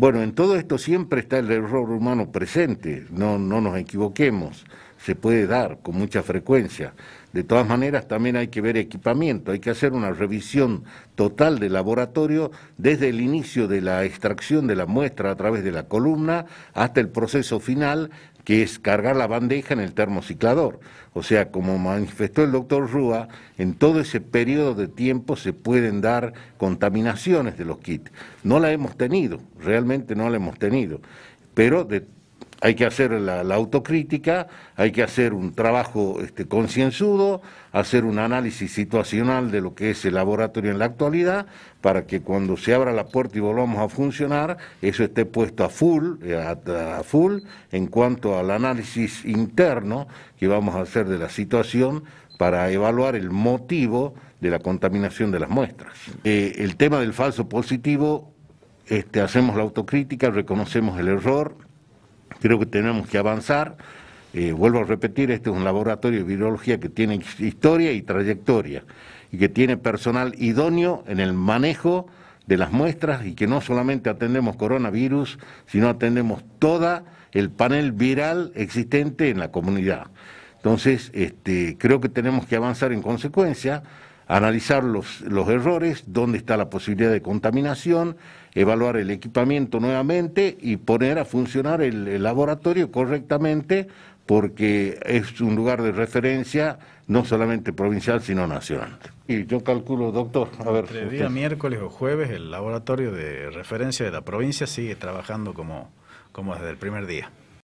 Bueno, en todo esto siempre está el error humano presente, no, no nos equivoquemos, se puede dar con mucha frecuencia. De todas maneras, también hay que ver equipamiento, hay que hacer una revisión total del laboratorio desde el inicio de la extracción de la muestra a través de la columna hasta el proceso final que es cargar la bandeja en el termociclador. O sea, como manifestó el doctor Rúa, en todo ese periodo de tiempo se pueden dar contaminaciones de los kits. No la hemos tenido, realmente no la hemos tenido, pero de hay que hacer la, autocrítica, hay que hacer un trabajo este, concienzudo, hacer un análisis situacional de lo que es el laboratorio en la actualidad, para que cuando se abra la puerta y volvamos a funcionar, eso esté puesto a full, eh, a, full en cuanto al análisis interno que vamos a hacer de la situación para evaluar el motivo de la contaminación de las muestras. Eh, el tema del falso positivo, este, hacemos la autocrítica, reconocemos el error, Creo que tenemos que avanzar. Eh, vuelvo a repetir, este es un laboratorio de virología que tiene historia y trayectoria y que tiene personal idóneo en el manejo de las muestras y que no solamente atendemos coronavirus, sino atendemos todo el panel viral existente en la comunidad. Entonces, este, creo que tenemos que avanzar en consecuencia analizar los, los errores, dónde está la posibilidad de contaminación, evaluar el equipamiento nuevamente y poner a funcionar el, laboratorio correctamente porque es un lugar de referencia no solamente provincial, sino nacional. Y yo calculo, doctor, a ver... El día miércoles o jueves el laboratorio de referencia de la provincia sigue trabajando como, como desde el primer día.